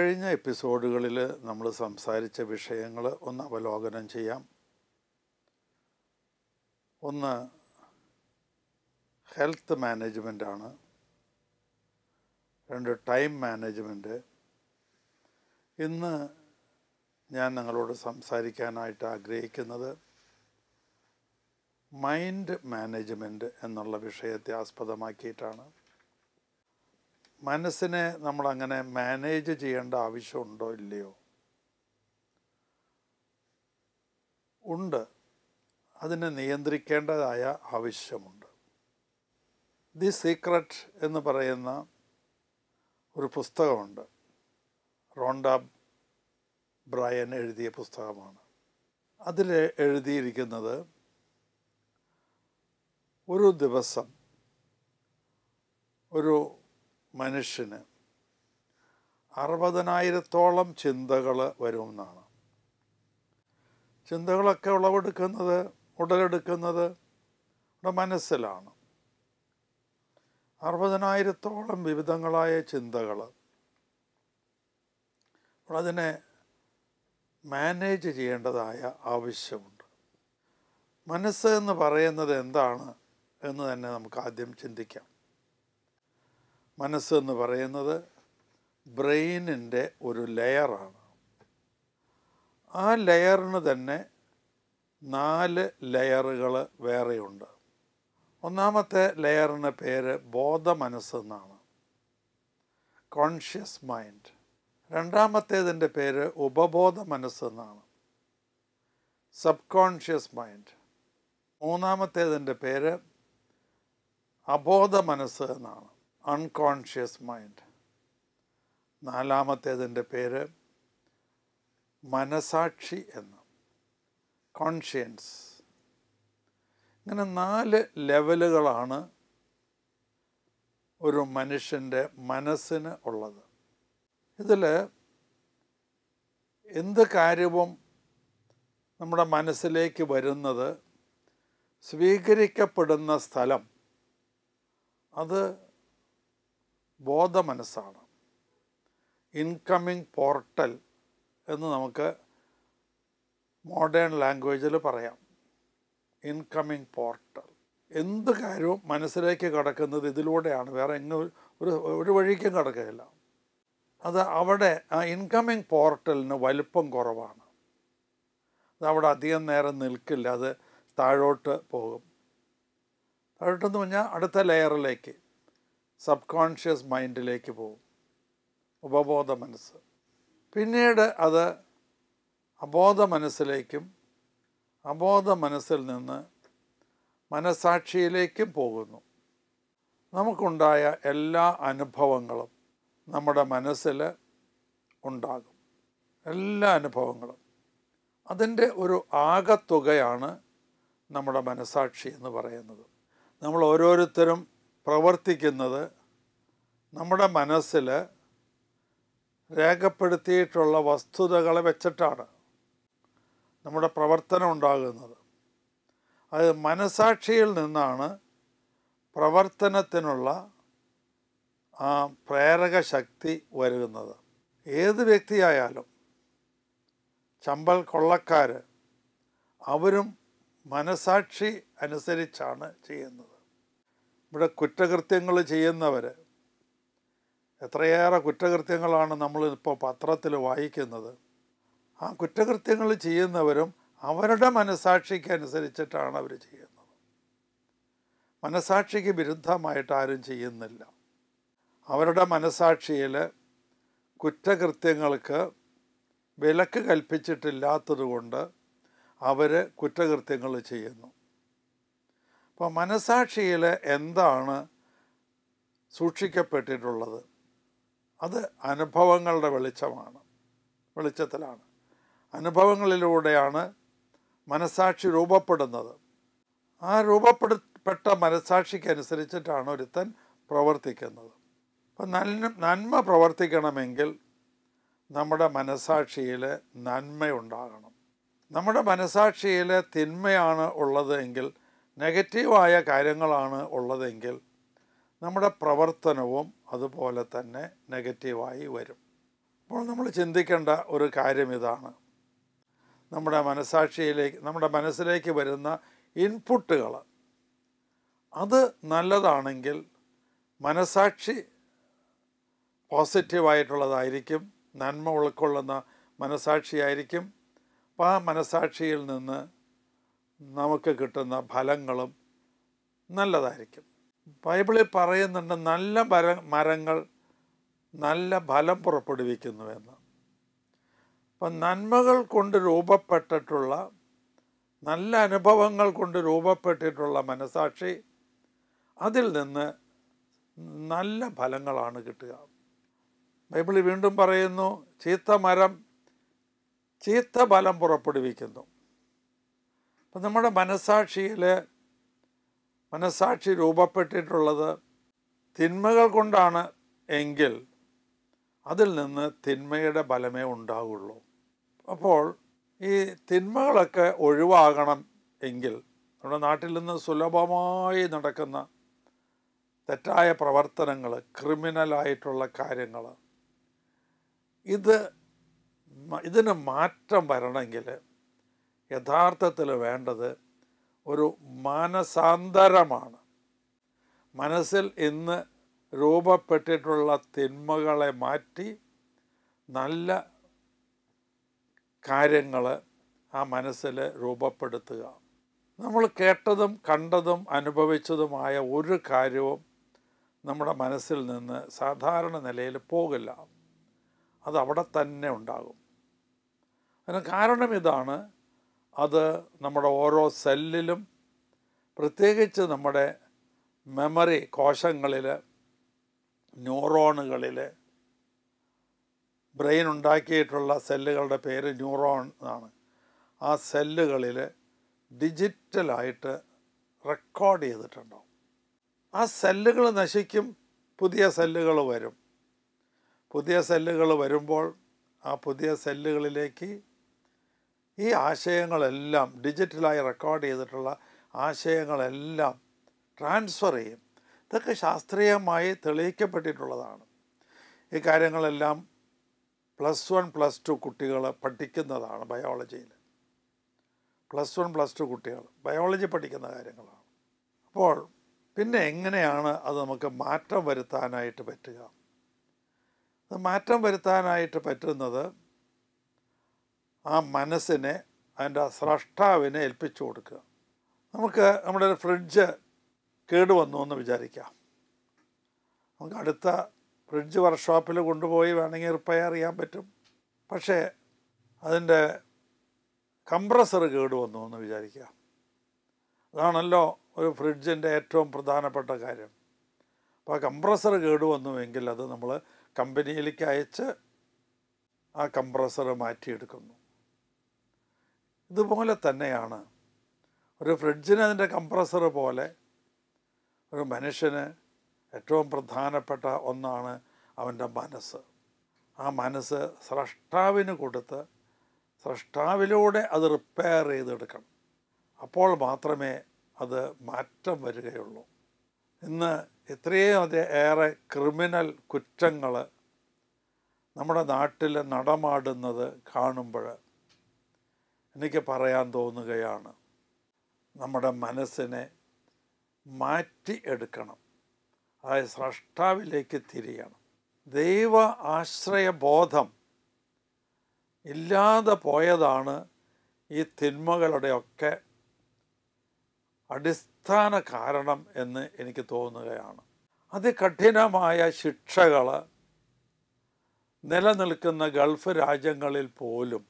കഴിഞ്ഞ എപ്പിസോഡുകളിൽ നമ്മൾ സംസാരിച്ച വിഷയങ്ങൾ ഒന്ന് അവലോകനം ചെയ്യാം ഒന്ന് ഹെൽത്ത് മാനേജ്മെൻറ്റാണ് രണ്ട് ടൈം മാനേജ്മെൻറ്റ് ഇന്ന് ഞാൻ നിങ്ങളോട് സംസാരിക്കാനായിട്ട് ആഗ്രഹിക്കുന്നത് മൈൻഡ് മാനേജ്മെൻറ്റ് എന്നുള്ള വിഷയത്തെ ആസ്പദമാക്കിയിട്ടാണ് മനസ്സിനെ നമ്മളങ്ങനെ മാനേജ് ചെയ്യേണ്ട ആവശ്യമുണ്ടോ ഇല്ലയോ ഉണ്ട് അതിനെ നിയന്ത്രിക്കേണ്ടതായ ആവശ്യമുണ്ട് ദി സീക്രട്ട് എന്ന് പറയുന്ന ഒരു പുസ്തകമുണ്ട് റോണ്ട ബ്രയൻ എഴുതിയ പുസ്തകമാണ് അതിൽ എഴുതിയിരിക്കുന്നത് ഒരു ദിവസം ഒരു മനുഷ്യന് അറുപതിനായിരത്തോളം ചിന്തകൾ വരുമെന്നാണ് ചിന്തകളൊക്കെ ഉളവെടുക്കുന്നത് ഉടലെടുക്കുന്നത് നമ്മുടെ മനസ്സിലാണ് അറുപതിനായിരത്തോളം വിവിധങ്ങളായ ചിന്തകൾ അതിനെ മാനേജ് ചെയ്യേണ്ടതായ ആവശ്യമുണ്ട് മനസ്സ് എന്ന് പറയുന്നത് എന്താണ് എന്ന് തന്നെ നമുക്ക് ആദ്യം ചിന്തിക്കാം മനസ്സെന്ന് പറയുന്നത് ബ്രെയിനിൻ്റെ ഒരു ലെയറാണ് ആ ലെയറിന് തന്നെ നാല് ലെയറുകൾ വേറെയുണ്ട് ഒന്നാമത്തെ ലെയറിൻ്റെ പേര് എന്നാണ് കോൺഷ്യസ് മൈൻഡ് രണ്ടാമത്തേതിൻ്റെ പേര് ഉപബോധ മനസ്സെന്നാണ് സബ് കോൺഷ്യസ് മൈൻഡ് മൂന്നാമത്തേതിൻ്റെ പേര് അബോധ മനസ്സ് എന്നാണ് അൺകോൺഷ്യസ് മൈൻഡ് നാലാമത്തേതിൻ്റെ പേര് മനസാക്ഷി എന്ന് കോൺഷ്യൻസ് ഇങ്ങനെ നാല് ലെവലുകളാണ് ഒരു മനുഷ്യൻ്റെ മനസ്സിന് ഉള്ളത് ഇതിൽ എന്ത് കാര്യവും നമ്മുടെ മനസ്സിലേക്ക് വരുന്നത് സ്വീകരിക്കപ്പെടുന്ന സ്ഥലം അത് ബോധമനസ്സാണ് ഇൻകമ്മിങ് പോർട്ടൽ എന്ന് നമുക്ക് മോഡേൺ ലാംഗ്വേജിൽ പറയാം ഇൻകമ്മിങ് പോർട്ടൽ എന്ത് കാര്യവും മനസ്സിലേക്ക് കടക്കുന്നത് ഇതിലൂടെയാണ് വേറെ എങ്ങും ഒരു ഒരു വഴിക്കും കടക്കുകയില്ല അത് അവിടെ ആ ഇൻകമ്മിങ് പോർട്ടലിന് വലിപ്പം കുറവാണ് അത് അവിടെ അധികം നേരം നിൽക്കില്ല അത് താഴോട്ട് പോകും താഴോട്ടെന്ന് പറഞ്ഞാൽ അടുത്ത ലെയറിലേക്ക് സബ് കോൺഷ്യസ് മൈൻഡിലേക്ക് പോകും ഉപബോധ മനസ്സ് പിന്നീട് അത് അബോധ മനസ്സിലേക്കും അബോധ മനസ്സിൽ നിന്ന് മനസാക്ഷിയിലേക്കും പോകുന്നു നമുക്കുണ്ടായ എല്ലാ അനുഭവങ്ങളും നമ്മുടെ മനസ്സിൽ ഉണ്ടാകും എല്ലാ അനുഭവങ്ങളും അതിൻ്റെ ഒരു ആകത്തുകയാണ് നമ്മുടെ മനസാക്ഷി എന്ന് പറയുന്നത് നമ്മൾ ഓരോരുത്തരും പ്രവർത്തിക്കുന്നത് നമ്മുടെ മനസ്സിൽ രേഖപ്പെടുത്തിയിട്ടുള്ള വസ്തുതകളെ വെച്ചിട്ടാണ് നമ്മുടെ പ്രവർത്തനം ഉണ്ടാകുന്നത് അത് മനസാക്ഷിയിൽ നിന്നാണ് പ്രവർത്തനത്തിനുള്ള ആ പ്രേരക ശക്തി വരുന്നത് ഏത് വ്യക്തിയായാലും ചമ്പൽ കൊള്ളക്കാർ അവരും മനസാക്ഷി അനുസരിച്ചാണ് ചെയ്യുന്നത് ഇവിടെ കുറ്റകൃത്യങ്ങൾ ചെയ്യുന്നവർ എത്രയേറെ കുറ്റകൃത്യങ്ങളാണ് നമ്മൾ ഇപ്പോൾ പത്രത്തിൽ വായിക്കുന്നത് ആ കുറ്റകൃത്യങ്ങൾ ചെയ്യുന്നവരും അവരുടെ മനസാക്ഷിക്ക് അനുസരിച്ചിട്ടാണ് അവർ ചെയ്യുന്നത് മനസാക്ഷിക്ക് വിരുദ്ധമായിട്ട് ആരും ചെയ്യുന്നില്ല അവരുടെ മനസാക്ഷിയിൽ കുറ്റകൃത്യങ്ങൾക്ക് വിലക്ക് കൽപ്പിച്ചിട്ടില്ലാത്തതുകൊണ്ട് അവർ കുറ്റകൃത്യങ്ങൾ ചെയ്യുന്നു അപ്പോൾ മനസാക്ഷിയിൽ എന്താണ് സൂക്ഷിക്കപ്പെട്ടിട്ടുള്ളത് അത് അനുഭവങ്ങളുടെ വെളിച്ചമാണ് വെളിച്ചത്തിലാണ് അനുഭവങ്ങളിലൂടെയാണ് മനസാക്ഷി രൂപപ്പെടുന്നത് ആ രൂപപ്പെടുപ്പെട്ട മനസാക്ഷിക്കനുസരിച്ചിട്ടാണ് ഒരുത്തൻ പ്രവർത്തിക്കുന്നത് അപ്പം നന്മ നന്മ പ്രവർത്തിക്കണമെങ്കിൽ നമ്മുടെ മനസാക്ഷിയിൽ നന്മയുണ്ടാകണം നമ്മുടെ മനസാക്ഷിയിൽ തിന്മയാണ് ഉള്ളത് എങ്കിൽ നെഗറ്റീവായ കാര്യങ്ങളാണ് ഉള്ളതെങ്കിൽ നമ്മുടെ പ്രവർത്തനവും അതുപോലെ തന്നെ നെഗറ്റീവായി വരും അപ്പോൾ നമ്മൾ ചിന്തിക്കേണ്ട ഒരു കാര്യം ഇതാണ് നമ്മുടെ മനസാക്ഷിയിലേക്ക് നമ്മുടെ മനസ്സിലേക്ക് വരുന്ന ഇൻപുട്ടുകൾ അത് നല്ലതാണെങ്കിൽ മനസാക്ഷി പോസിറ്റീവായിട്ടുള്ളതായിരിക്കും നന്മ ഉൾക്കൊള്ളുന്ന മനസാക്ഷിയായിരിക്കും അപ്പോൾ ആ മനസാക്ഷിയിൽ നിന്ന് നമുക്ക് കിട്ടുന്ന ഫലങ്ങളും നല്ലതായിരിക്കും ബൈബിളിൽ പറയുന്നുണ്ട് നല്ല മര മരങ്ങൾ നല്ല ഫലം പുറപ്പെടുവിക്കുന്നുവെന്ന് അപ്പം നന്മകൾ കൊണ്ട് രൂപപ്പെട്ടിട്ടുള്ള നല്ല അനുഭവങ്ങൾ കൊണ്ട് രൂപപ്പെട്ടിട്ടുള്ള മനസാക്ഷി അതിൽ നിന്ന് നല്ല ഫലങ്ങളാണ് കിട്ടുക ബൈബിളിൽ വീണ്ടും പറയുന്നു ചീത്ത മരം ചീത്ത ഫലം പുറപ്പെടുവിക്കുന്നു അപ്പം നമ്മുടെ മനസ്സാക്ഷിയിൽ മനസ്സാക്ഷി രൂപപ്പെട്ടിട്ടുള്ളത് തിന്മകൾ കൊണ്ടാണ് എങ്കിൽ അതിൽ നിന്ന് തിന്മയുടെ ബലമേ ഉണ്ടാവുള്ളൂ അപ്പോൾ ഈ തിന്മകളൊക്കെ ഒഴിവാകണം എങ്കിൽ നമ്മുടെ നാട്ടിൽ നിന്ന് സുലഭമായി നടക്കുന്ന തെറ്റായ പ്രവർത്തനങ്ങൾ ക്രിമിനലായിട്ടുള്ള കാര്യങ്ങൾ ഇത് ഇതിന് മാറ്റം വരണമെങ്കിൽ യഥാർത്ഥത്തിൽ വേണ്ടത് ഒരു മാനസാന്തരമാണ് മനസ്സിൽ ഇന്ന് രൂപപ്പെട്ടിട്ടുള്ള തിന്മകളെ മാറ്റി നല്ല കാര്യങ്ങൾ ആ മനസ്സിൽ രൂപപ്പെടുത്തുക നമ്മൾ കേട്ടതും കണ്ടതും അനുഭവിച്ചതുമായ ഒരു കാര്യവും നമ്മുടെ മനസ്സിൽ നിന്ന് സാധാരണ നിലയിൽ പോകില്ല അത് അവിടെ തന്നെ ഉണ്ടാകും അതിന് കാരണം ഇതാണ് അത് നമ്മുടെ ഓരോ സെല്ലിലും പ്രത്യേകിച്ച് നമ്മുടെ മെമ്മറി കോശങ്ങളിൽ ന്യൂറോണുകളിൽ ബ്രെയിൻ ഉണ്ടാക്കിയിട്ടുള്ള സെല്ലുകളുടെ പേര് ന്യൂറോൺ എന്നാണ് ആ സെല്ലുകളിൽ ഡിജിറ്റലായിട്ട് റെക്കോർഡ് ചെയ്തിട്ടുണ്ടാവും ആ സെല്ലുകൾ നശിക്കും പുതിയ സെല്ലുകൾ വരും പുതിയ സെല്ലുകൾ വരുമ്പോൾ ആ പുതിയ സെല്ലുകളിലേക്ക് ഈ ആശയങ്ങളെല്ലാം ഡിജിറ്റലായി റെക്കോർഡ് ചെയ്തിട്ടുള്ള ആശയങ്ങളെല്ലാം ട്രാൻസ്ഫർ ചെയ്യും ഇതൊക്കെ ശാസ്ത്രീയമായി തെളിയിക്കപ്പെട്ടിട്ടുള്ളതാണ് ഈ കാര്യങ്ങളെല്ലാം പ്ലസ് വൺ പ്ലസ് ടു കുട്ടികൾ പഠിക്കുന്നതാണ് ബയോളജിയിൽ പ്ലസ് വൺ പ്ലസ് ടു കുട്ടികൾ ബയോളജി പഠിക്കുന്ന കാര്യങ്ങളാണ് അപ്പോൾ പിന്നെ എങ്ങനെയാണ് അത് നമുക്ക് മാറ്റം വരുത്താനായിട്ട് പറ്റുക മാറ്റം വരുത്താനായിട്ട് പറ്റുന്നത് ആ മനസ്സിനെ അതിൻ്റെ സ്രഷ്ടാവിനെ ഏൽപ്പിച്ചു കൊടുക്കുക നമുക്ക് നമ്മുടെ ഫ്രിഡ്ജ് കേടുവന്നു എന്ന് വിചാരിക്കാം നമുക്ക് അടുത്ത ഫ്രിഡ്ജ് വർക്ക്ഷോപ്പിൽ കൊണ്ടുപോയി വേണമെങ്കിൽ റിപ്പയർ ചെയ്യാൻ പറ്റും പക്ഷേ അതിൻ്റെ കംപ്രസർ കേടുവന്നു എന്ന് വിചാരിക്കാം അതാണല്ലോ ഒരു ഫ്രിഡ്ജിൻ്റെ ഏറ്റവും പ്രധാനപ്പെട്ട കാര്യം അപ്പോൾ ആ കംപ്രസർ കേടുവന്നുവെങ്കിൽ അത് നമ്മൾ കമ്പനിയിലേക്ക് അയച്ച് ആ കംപ്രസർ മാറ്റിയെടുക്കുന്നു ഇതുപോലെ തന്നെയാണ് ഒരു ഫ്രിഡ്ജിന് അതിൻ്റെ കംപ്രസർ പോലെ ഒരു മനുഷ്യന് ഏറ്റവും പ്രധാനപ്പെട്ട ഒന്നാണ് അവൻ്റെ മനസ്സ് ആ മനസ്സ് സ്രഷ്ടാവിന് കൊടുത്ത് സ്രഷ്ടാവിലൂടെ അത് റിപ്പയർ ചെയ്തെടുക്കണം അപ്പോൾ മാത്രമേ അത് മാറ്റം വരികയുള്ളൂ ഇന്ന് ഇത്രയും ഏറെ ക്രിമിനൽ കുറ്റങ്ങൾ നമ്മുടെ നാട്ടിൽ നടമാടുന്നത് കാണുമ്പോൾ എനിക്ക് പറയാൻ തോന്നുകയാണ് നമ്മുടെ മനസ്സിനെ മാറ്റി എടുക്കണം അതായത് സ്രഷ്ടാവിലേക്ക് തിരിയണം ദൈവ ആശ്രയബോധം ഇല്ലാതെ പോയതാണ് ഈ തിന്മകളുടെയൊക്കെ അടിസ്ഥാന കാരണം എന്ന് എനിക്ക് തോന്നുകയാണ് അതികഠിനമായ ശിക്ഷകൾ നിലനിൽക്കുന്ന ഗൾഫ് രാജ്യങ്ങളിൽ പോലും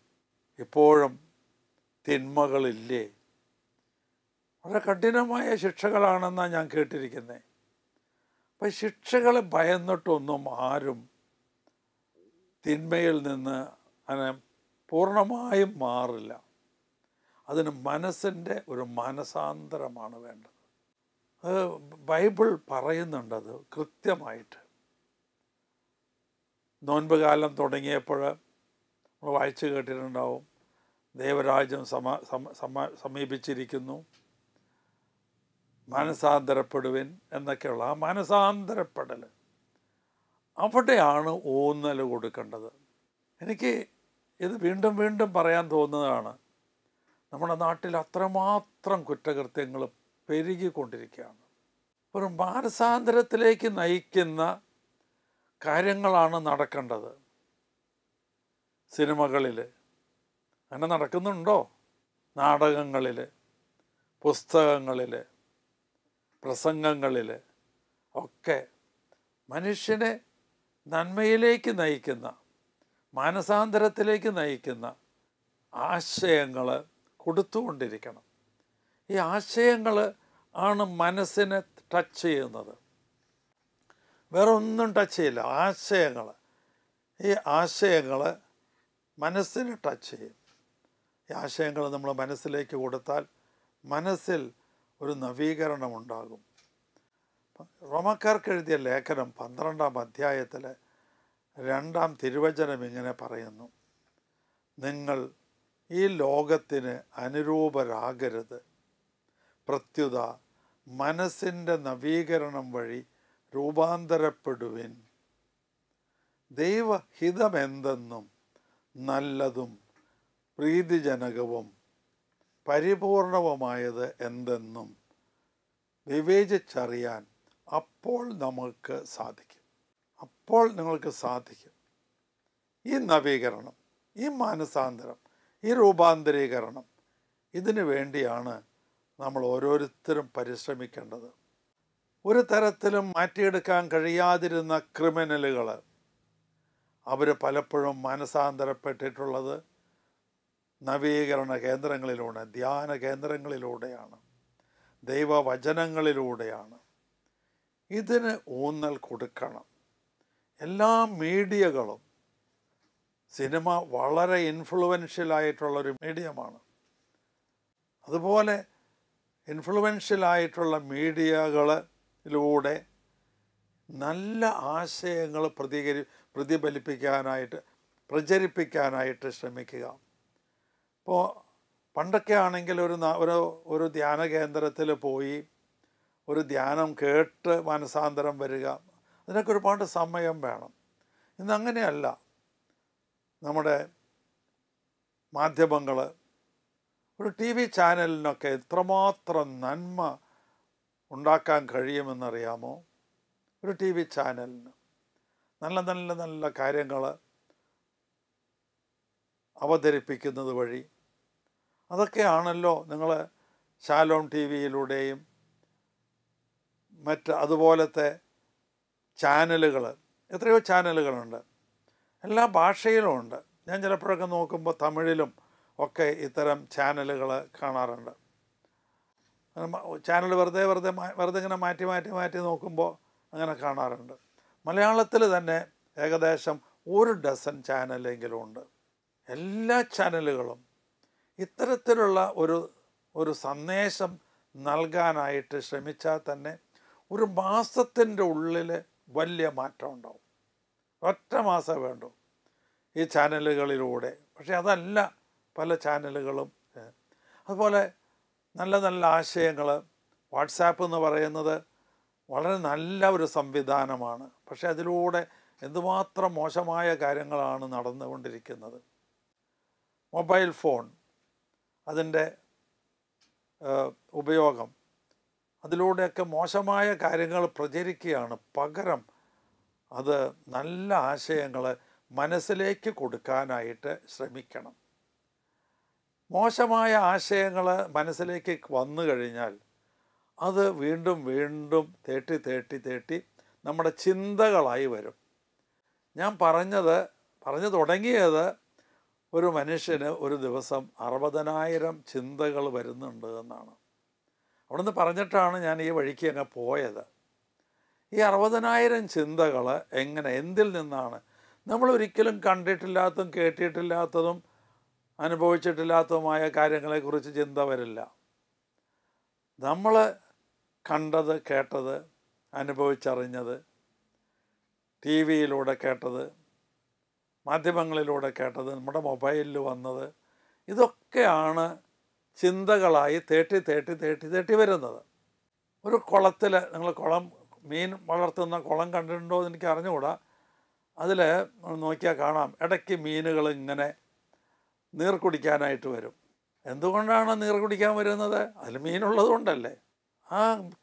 ഇപ്പോഴും തിന്മകളില്ലേ വളരെ കഠിനമായ ശിക്ഷകളാണെന്നാണ് ഞാൻ കേട്ടിരിക്കുന്നത് അപ്പം ശിക്ഷകളെ ഭയന്നിട്ടൊന്നും ആരും തിന്മയിൽ നിന്ന് അങ്ങനെ പൂർണ്ണമായും മാറില്ല അതിന് മനസ്സിൻ്റെ ഒരു മനസാന്തരമാണ് വേണ്ടത് അത് ബൈബിൾ പറയുന്നുണ്ടത് കൃത്യമായിട്ട് നോൻപ് കാലം തുടങ്ങിയപ്പോൾ നമ്മൾ വായിച്ചു കേട്ടിട്ടുണ്ടാവും ദേവരാജ്യം സമ സമീപിച്ചിരിക്കുന്നു മാനസാന്തരപ്പെടുവിൻ എന്നൊക്കെയുള്ള ആ മനസാന്തരപ്പെടൽ അവിടെയാണ് ഊന്നൽ കൊടുക്കേണ്ടത് എനിക്ക് ഇത് വീണ്ടും വീണ്ടും പറയാൻ തോന്നുന്നതാണ് നമ്മുടെ നാട്ടിൽ അത്രമാത്രം കുറ്റകൃത്യങ്ങൾ പെരുകിക്കൊണ്ടിരിക്കുകയാണ് ഒരു മാനസാന്തരത്തിലേക്ക് നയിക്കുന്ന കാര്യങ്ങളാണ് നടക്കേണ്ടത് സിനിമകളിൽ അങ്ങനെ നടക്കുന്നുണ്ടോ നാടകങ്ങളിൽ പുസ്തകങ്ങളിൽ പ്രസംഗങ്ങളിൽ ഒക്കെ മനുഷ്യനെ നന്മയിലേക്ക് നയിക്കുന്ന മാനസാന്തരത്തിലേക്ക് നയിക്കുന്ന ആശയങ്ങൾ കൊടുത്തുകൊണ്ടിരിക്കണം ഈ ആശയങ്ങൾ ആണ് മനസ്സിനെ ടച്ച് ചെയ്യുന്നത് വേറെ ഒന്നും ടച്ച് ചെയ്യില്ല ആശയങ്ങൾ ഈ ആശയങ്ങൾ മനസ്സിനെ ടച്ച് ചെയ്യും ഈ ആശയങ്ങൾ നമ്മൾ മനസ്സിലേക്ക് കൊടുത്താൽ മനസ്സിൽ ഒരു നവീകരണം ഉണ്ടാകും റോമക്കാർക്ക് എഴുതിയ ലേഖനം പന്ത്രണ്ടാം അധ്യായത്തിൽ രണ്ടാം തിരുവചനം ഇങ്ങനെ പറയുന്നു നിങ്ങൾ ഈ ലോകത്തിന് അനുരൂപരാകരുത് പ്രത്യുത മനസ്സിൻ്റെ നവീകരണം വഴി രൂപാന്തരപ്പെടുവിൻ ദൈവഹിതമെന്തെന്നും നല്ലതും പ്രീതിജനകവും പരിപൂർണവുമായത് എന്തെന്നും വിവേചിച്ചറിയാൻ അപ്പോൾ നമുക്ക് സാധിക്കും അപ്പോൾ നിങ്ങൾക്ക് സാധിക്കും ഈ നവീകരണം ഈ മാനസാന്തരം ഈ രൂപാന്തരീകരണം ഇതിനു വേണ്ടിയാണ് നമ്മൾ ഓരോരുത്തരും പരിശ്രമിക്കേണ്ടത് ഒരു തരത്തിലും മാറ്റിയെടുക്കാൻ കഴിയാതിരുന്ന ക്രിമിനലുകൾ അവർ പലപ്പോഴും മാനസാന്തരപ്പെട്ടിട്ടുള്ളത് നവീകരണ കേന്ദ്രങ്ങളിലൂടെ ധ്യാന കേന്ദ്രങ്ങളിലൂടെയാണ് ദൈവവചനങ്ങളിലൂടെയാണ് ഇതിന് ഊന്നൽ കൊടുക്കണം എല്ലാ മീഡിയകളും സിനിമ വളരെ ഇൻഫ്ലുവൻഷ്യലായിട്ടുള്ളൊരു മീഡിയമാണ് അതുപോലെ ഇൻഫ്ലുവൻഷ്യലായിട്ടുള്ള മീഡിയകളിലൂടെ നല്ല ആശയങ്ങൾ പ്രതികരി പ്രതിഫലിപ്പിക്കാനായിട്ട് പ്രചരിപ്പിക്കാനായിട്ട് ശ്രമിക്കുക ഇപ്പോൾ പണ്ടൊക്കെ ആണെങ്കിൽ ഒരു ഒരു ഒരു ധ്യാന കേന്ദ്രത്തിൽ പോയി ഒരു ധ്യാനം കേട്ട് മനസാന്തരം വരിക അതിനൊക്കെ ഒരുപാട് സമയം വേണം ഇന്ന് അങ്ങനെയല്ല നമ്മുടെ മാധ്യമങ്ങൾ ഒരു ടി വി ചാനലിനൊക്കെ എത്രമാത്രം നന്മ ഉണ്ടാക്കാൻ കഴിയുമെന്നറിയാമോ ഒരു ടി വി ചാനലിന് നല്ല നല്ല നല്ല കാര്യങ്ങൾ അവതരിപ്പിക്കുന്നത് വഴി അതൊക്കെയാണല്ലോ നിങ്ങൾ ശാലോം ടി വിയിലൂടെയും മറ്റ് അതുപോലത്തെ ചാനലുകൾ എത്രയോ ചാനലുകളുണ്ട് എല്ലാ ഭാഷയിലും ഉണ്ട് ഞാൻ ചിലപ്പോഴൊക്കെ നോക്കുമ്പോൾ തമിഴിലും ഒക്കെ ഇത്തരം ചാനലുകൾ കാണാറുണ്ട് ചാനൽ വെറുതെ വെറുതെ വെറുതെ ഇങ്ങനെ മാറ്റി മാറ്റി മാറ്റി നോക്കുമ്പോൾ അങ്ങനെ കാണാറുണ്ട് മലയാളത്തിൽ തന്നെ ഏകദേശം ഒരു ഡസൻ ചാനലെങ്കിലും ഉണ്ട് എല്ലാ ചാനലുകളും ഇത്തരത്തിലുള്ള ഒരു ഒരു സന്ദേശം നൽകാനായിട്ട് ശ്രമിച്ചാൽ തന്നെ ഒരു മാസത്തിൻ്റെ ഉള്ളിൽ വലിയ മാറ്റം ഉണ്ടാവും ഒറ്റ മാസം വേണ്ടു ഈ ചാനലുകളിലൂടെ പക്ഷെ അതല്ല പല ചാനലുകളും അതുപോലെ നല്ല നല്ല ആശയങ്ങൾ വാട്സാപ്പ് എന്ന് പറയുന്നത് വളരെ നല്ല ഒരു സംവിധാനമാണ് പക്ഷെ അതിലൂടെ എന്തുമാത്രം മോശമായ കാര്യങ്ങളാണ് നടന്നുകൊണ്ടിരിക്കുന്നത് മൊബൈൽ ഫോൺ അതിൻ്റെ ഉപയോഗം അതിലൂടെയൊക്കെ മോശമായ കാര്യങ്ങൾ പ്രചരിക്കുകയാണ് പകരം അത് നല്ല ആശയങ്ങൾ മനസ്സിലേക്ക് കൊടുക്കാനായിട്ട് ശ്രമിക്കണം മോശമായ ആശയങ്ങൾ മനസ്സിലേക്ക് വന്നു കഴിഞ്ഞാൽ അത് വീണ്ടും വീണ്ടും തേട്ടി തേട്ടി തേട്ടി നമ്മുടെ ചിന്തകളായി വരും ഞാൻ പറഞ്ഞത് പറഞ്ഞു തുടങ്ങിയത് ഒരു മനുഷ്യന് ഒരു ദിവസം അറുപതിനായിരം ചിന്തകൾ വരുന്നുണ്ട് എന്നാണ് നിന്ന് പറഞ്ഞിട്ടാണ് ഞാൻ ഈ വഴിക്ക് തന്നെ പോയത് ഈ അറുപതിനായിരം ചിന്തകൾ എങ്ങനെ എന്തിൽ നിന്നാണ് നമ്മൾ ഒരിക്കലും കണ്ടിട്ടില്ലാത്തതും കേട്ടിട്ടില്ലാത്തതും അനുഭവിച്ചിട്ടില്ലാത്തതുമായ കാര്യങ്ങളെക്കുറിച്ച് ചിന്ത വരില്ല നമ്മൾ കണ്ടത് കേട്ടത് അനുഭവിച്ചറിഞ്ഞത് ടി വിയിലൂടെ കേട്ടത് മാധ്യമങ്ങളിലൂടെ കേട്ടത് നമ്മുടെ മൊബൈലിൽ വന്നത് ഇതൊക്കെയാണ് ചിന്തകളായി തേട്ടി തേട്ടി തേട്ടി തേട്ടി വരുന്നത് ഒരു കുളത്തിൽ നിങ്ങൾ കുളം മീൻ വളർത്തുന്ന കുളം കണ്ടിട്ടുണ്ടോ എന്ന് എനിക്ക് അറിഞ്ഞുകൂടാ അതിൽ നോക്കിയാൽ കാണാം ഇടയ്ക്ക് മീനുകൾ ഇങ്ങനെ നീർ കുടിക്കാനായിട്ട് വരും എന്തുകൊണ്ടാണ് നീർ കുടിക്കാൻ വരുന്നത് അതിൽ മീനുള്ളതുകൊണ്ടല്ലേ ആ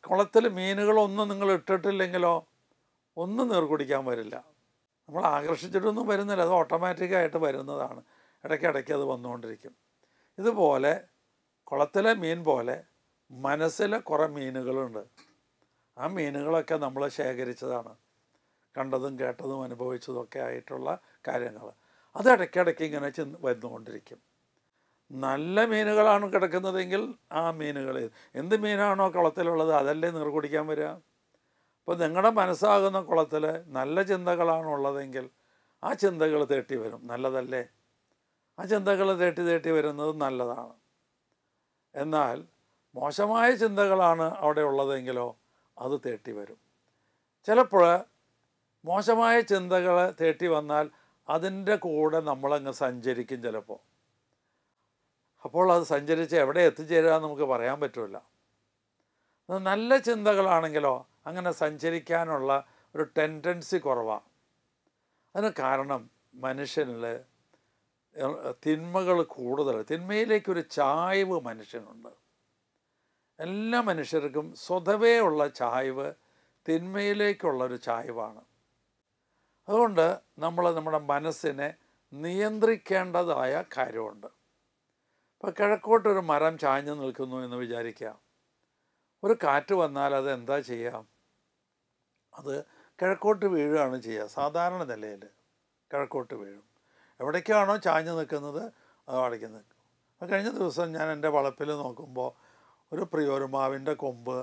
കുളത്തിൽ മീനുകളൊന്നും നിങ്ങൾ ഇട്ടിട്ടില്ലെങ്കിലോ ഒന്നും നീർ കുടിക്കാൻ വരില്ല നമ്മൾ ആകർഷിച്ചിട്ടൊന്നും വരുന്നില്ല അത് ഓട്ടോമാറ്റിക്കായിട്ട് വരുന്നതാണ് ഇടയ്ക്കിടയ്ക്ക് അത് വന്നുകൊണ്ടിരിക്കും ഇതുപോലെ കുളത്തിലെ മീൻ പോലെ മനസ്സിൽ കുറേ മീനുകളുണ്ട് ആ മീനുകളൊക്കെ നമ്മൾ ശേഖരിച്ചതാണ് കണ്ടതും കേട്ടതും അനുഭവിച്ചതും ഒക്കെ ആയിട്ടുള്ള കാര്യങ്ങൾ അത് ഇടയ്ക്കിടയ്ക്ക് ഇങ്ങനെ ചെന്ന് വന്നുകൊണ്ടിരിക്കും നല്ല മീനുകളാണ് കിടക്കുന്നതെങ്കിൽ ആ മീനുകൾ എന്ത് മീനാണോ കുളത്തിലുള്ളത് അതല്ലേ നീർ കുടിക്കാൻ വരിക അപ്പോൾ നിങ്ങളുടെ മനസ്സാകുന്ന കുളത്തിൽ നല്ല ചിന്തകളാണ് ഉള്ളതെങ്കിൽ ആ ചിന്തകൾ തേട്ടി വരും നല്ലതല്ലേ ആ ചിന്തകൾ തേട്ടി തേട്ടി വരുന്നത് നല്ലതാണ് എന്നാൽ മോശമായ ചിന്തകളാണ് അവിടെ ഉള്ളതെങ്കിലോ അത് തേട്ടി വരും ചിലപ്പോൾ മോശമായ ചിന്തകൾ തേട്ടി വന്നാൽ അതിൻ്റെ കൂടെ നമ്മളങ്ങ് സഞ്ചരിക്കും ചിലപ്പോൾ അപ്പോൾ അത് സഞ്ചരിച്ച് എവിടെ എത്തിച്ചേരാൻ നമുക്ക് പറയാൻ പറ്റില്ല നല്ല ചിന്തകളാണെങ്കിലോ അങ്ങനെ സഞ്ചരിക്കാനുള്ള ഒരു ടെൻഡൻസി കുറവാണ് അതിന് കാരണം മനുഷ്യനിൽ തിന്മകൾ കൂടുതൽ തിന്മയിലേക്കൊരു ചായ്വ് മനുഷ്യനുണ്ട് എല്ലാ മനുഷ്യർക്കും സ്വതവേ ഉള്ള ചായ്വ് തിന്മയിലേക്കുള്ള ഒരു ചായ്വാണ് അതുകൊണ്ട് നമ്മൾ നമ്മുടെ മനസ്സിനെ നിയന്ത്രിക്കേണ്ടതായ കാര്യമുണ്ട് ഇപ്പോൾ കിഴക്കോട്ടൊരു മരം ചാഞ്ഞു നിൽക്കുന്നു എന്ന് വിചാരിക്കുക ഒരു കാറ്റ് വന്നാൽ അത് എന്താ ചെയ്യാം അത് കിഴക്കോട്ട് വീഴുകയാണ് ചെയ്യുക സാധാരണ നിലയിൽ കിഴക്കോട്ട് വീഴും എവിടേക്കാണോ ചാഞ്ഞ് നിൽക്കുന്നത് അത് അടയ്ക്ക് നിൽക്കും അപ്പോൾ കഴിഞ്ഞ ദിവസം ഞാൻ എൻ്റെ വളപ്പിൽ നോക്കുമ്പോൾ ഒരു പ്രിയോരുമാവിൻ്റെ കൊമ്പ്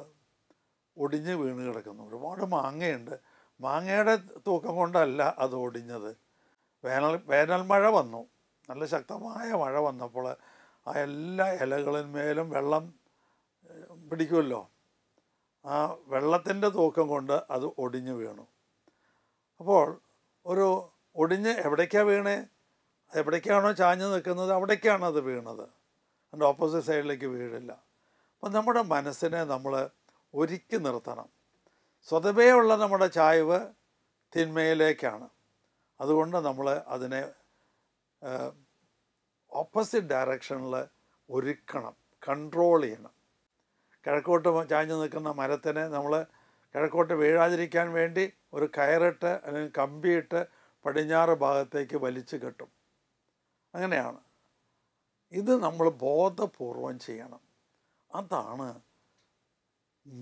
ഒടിഞ്ഞ് വീണ് കിടക്കുന്നു ഒരുപാട് മാങ്ങയുണ്ട് മാങ്ങയുടെ തൂക്കം കൊണ്ടല്ല അത് ഒടിഞ്ഞത് വേനൽ വേനൽ മഴ വന്നു നല്ല ശക്തമായ മഴ വന്നപ്പോൾ ആ എല്ലാ ഇലകളിന്മേലും വെള്ളം പിടിക്കുമല്ലോ ആ വെള്ളത്തിൻ്റെ തൂക്കം കൊണ്ട് അത് ഒടിഞ്ഞു വീണു അപ്പോൾ ഒരു ഒടിഞ്ഞ് എവിടേക്കാണ് വീണേ എവിടേക്കാണോ ചാഞ്ഞ് നിൽക്കുന്നത് അവിടേക്കാണ് അത് വീണത് അതിൻ്റെ ഓപ്പോസിറ്റ് സൈഡിലേക്ക് വീഴില്ല അപ്പം നമ്മുടെ മനസ്സിനെ നമ്മൾ ഒരുക്കി നിർത്തണം സ്വതവേ ഉള്ള നമ്മുടെ ചായ്വ് തിന്മയിലേക്കാണ് അതുകൊണ്ട് നമ്മൾ അതിനെ ഓപ്പോസിറ്റ് ഡയറക്ഷനിൽ ഒരുക്കണം കൺട്രോൾ ചെയ്യണം കിഴക്കോട്ട് ചാഞ്ഞു നിൽക്കുന്ന മരത്തിനെ നമ്മൾ കിഴക്കോട്ട് വീഴാതിരിക്കാൻ വേണ്ടി ഒരു കയറിട്ട് അല്ലെങ്കിൽ കമ്പിയിട്ട് പടിഞ്ഞാറ് ഭാഗത്തേക്ക് വലിച്ചു കെട്ടും അങ്ങനെയാണ് ഇത് നമ്മൾ ബോധപൂർവം ചെയ്യണം അതാണ്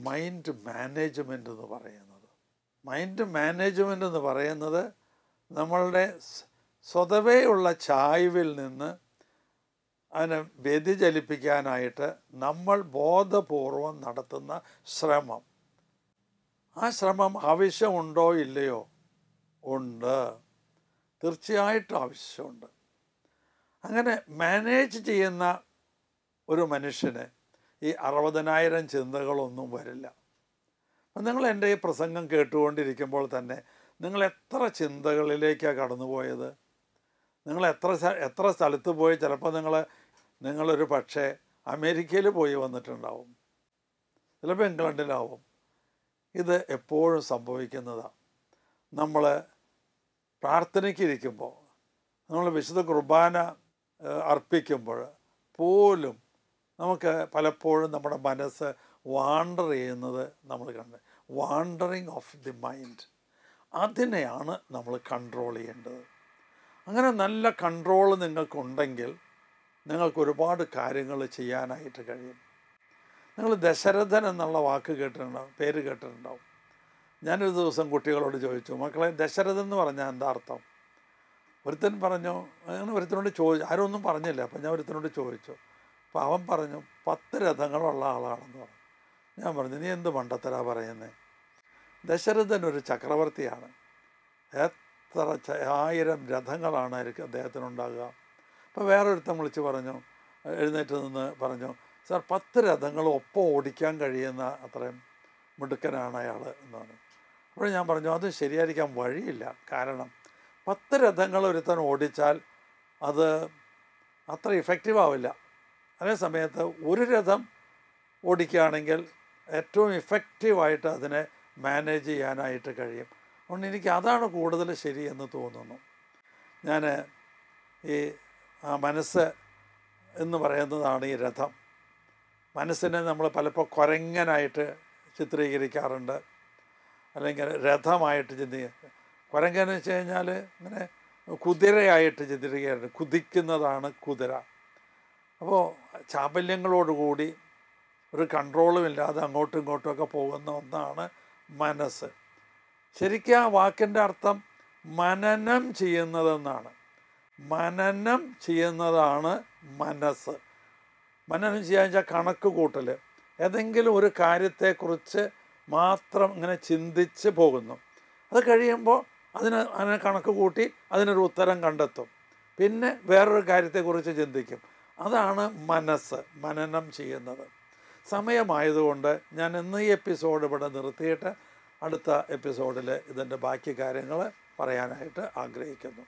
മൈൻഡ് മാനേജ്മെൻ്റ് എന്ന് പറയുന്നത് മൈൻഡ് മാനേജ്മെൻ്റ് എന്ന് പറയുന്നത് നമ്മളുടെ സ്വതവേയുള്ള ചായ്വിൽ നിന്ന് അതിനെ വ്യതിചലിപ്പിക്കാനായിട്ട് നമ്മൾ ബോധപൂർവം നടത്തുന്ന ശ്രമം ആ ശ്രമം ആവശ്യമുണ്ടോ ഇല്ലയോ ഉണ്ട് തീർച്ചയായിട്ടും ആവശ്യമുണ്ട് അങ്ങനെ മാനേജ് ചെയ്യുന്ന ഒരു മനുഷ്യന് ഈ അറുപതിനായിരം ചിന്തകളൊന്നും വരില്ല നിങ്ങൾ എൻ്റെ ഈ പ്രസംഗം കേട്ടുകൊണ്ടിരിക്കുമ്പോൾ തന്നെ നിങ്ങൾ എത്ര ചിന്തകളിലേക്കാണ് കടന്നുപോയത് നിങ്ങൾ എത്ര എത്ര സ്ഥലത്ത് പോയി ചിലപ്പോൾ നിങ്ങൾ നിങ്ങളൊരു പക്ഷേ അമേരിക്കയിൽ പോയി വന്നിട്ടുണ്ടാവും ചിലപ്പോൾ ഇംഗ്ലണ്ടിലാവും ഇത് എപ്പോഴും സംഭവിക്കുന്നതാണ് നമ്മൾ പ്രാർത്ഥനയ്ക്കിരിക്കുമ്പോൾ നമ്മൾ വിശുദ്ധ കുർബാന അർപ്പിക്കുമ്പോൾ പോലും നമുക്ക് പലപ്പോഴും നമ്മുടെ മനസ്സ് വാണ്ടർ ചെയ്യുന്നത് നമ്മൾ കണ്ട് വാണ്ടറിങ് ഓഫ് ദി മൈൻഡ് അതിനെയാണ് നമ്മൾ കൺട്രോൾ ചെയ്യേണ്ടത് അങ്ങനെ നല്ല കൺട്രോൾ നിങ്ങൾക്കുണ്ടെങ്കിൽ നിങ്ങൾക്ക് ഒരുപാട് കാര്യങ്ങൾ ചെയ്യാനായിട്ട് കഴിയും നിങ്ങൾ ദശരഥൻ എന്നുള്ള വാക്ക് കേട്ടിട്ടുണ്ടാവും പേര് കേട്ടിട്ടുണ്ടാവും ഞാനൊരു ദിവസം കുട്ടികളോട് ചോദിച്ചു മക്കളെ ദശരഥൻ എന്ന് പറഞ്ഞാൽ എന്താ അർത്ഥം ഒരുത്തൻ പറഞ്ഞു അങ്ങനെ ഒരുത്തനോട് ചോദിച്ചു ആരും ഒന്നും പറഞ്ഞില്ല അപ്പം ഞാൻ ഒരുത്തനോട് ചോദിച്ചു അപ്പോൾ അവൻ പറഞ്ഞു പത്ത് രഥങ്ങളുള്ള ആളാണെന്ന് പറഞ്ഞു ഞാൻ പറഞ്ഞു നീ എന്ത് മണ്ടത്തരാ പറയുന്നത് ദശരഥൻ ഒരു ചക്രവർത്തിയാണ് എത്ര ആയിരം രഥങ്ങളാണ് അദ്ദേഹത്തിനുണ്ടാകുക അപ്പോൾ വേറൊരുത്തൻ വിളിച്ച് പറഞ്ഞു എഴുന്നേറ്റ് നിന്ന് പറഞ്ഞു സാർ പത്ത് രഥങ്ങൾ ഒപ്പം ഓടിക്കാൻ കഴിയുന്ന അത്രയും മിടുക്കനാണ് അയാൾ എന്ന് പറഞ്ഞു അപ്പോൾ ഞാൻ പറഞ്ഞു അത് ശരിയായിരിക്കാൻ വഴിയില്ല കാരണം പത്ത് രഥങ്ങൾ ഒരുത്തൻ ഓടിച്ചാൽ അത് അത്ര ഇഫക്റ്റീവ് ആവില്ല അതേ സമയത്ത് ഒരു രഥം ഓടിക്കുകയാണെങ്കിൽ ഏറ്റവും ഇഫക്റ്റീവായിട്ട് അതിനെ മാനേജ് ചെയ്യാനായിട്ട് കഴിയും അതുകൊണ്ട് എനിക്ക് അതാണ് കൂടുതൽ ശരിയെന്ന് തോന്നുന്നു ഞാൻ ഈ ആ മനസ്സ് എന്ന് പറയുന്നതാണ് ഈ രഥം മനസ്സിനെ നമ്മൾ പലപ്പോൾ കുരങ്ങനായിട്ട് ചിത്രീകരിക്കാറുണ്ട് അല്ലെങ്കിൽ രഥമായിട്ട് ചിന്തിക്കുക എന്ന് വെച്ച് കഴിഞ്ഞാൽ ഇങ്ങനെ കുതിരയായിട്ട് ചിത്രീകരിക്കാറുണ്ട് കുതിക്കുന്നതാണ് കുതിര അപ്പോൾ ചാബല്യങ്ങളോടുകൂടി ഒരു കൺട്രോളും ഇല്ലാതെ അങ്ങോട്ടും ഇങ്ങോട്ടുമൊക്കെ പോകുന്ന ഒന്നാണ് മനസ്സ് ശരിക്കും ആ വാക്കിൻ്റെ അർത്ഥം മനനം ചെയ്യുന്നതെന്നാണ് മനനം ചെയ്യുന്നതാണ് മനസ്സ് മനനം ചെയ്യാന്ന് വെച്ചാൽ കണക്ക് കൂട്ടൽ ഏതെങ്കിലും ഒരു കാര്യത്തെക്കുറിച്ച് മാത്രം ഇങ്ങനെ ചിന്തിച്ച് പോകുന്നു അത് കഴിയുമ്പോൾ അതിന് അതിനെ കണക്ക് കൂട്ടി അതിനൊരു ഉത്തരം കണ്ടെത്തും പിന്നെ വേറൊരു കാര്യത്തെക്കുറിച്ച് ചിന്തിക്കും അതാണ് മനസ്സ് മനനം ചെയ്യുന്നത് സമയമായതുകൊണ്ട് ഞാൻ ഇന്ന് ഈ എപ്പിസോഡ് ഇവിടെ നിർത്തിയിട്ട് അടുത്ത എപ്പിസോഡിൽ ഇതിൻ്റെ ബാക്കി കാര്യങ്ങൾ പറയാനായിട്ട് ആഗ്രഹിക്കുന്നു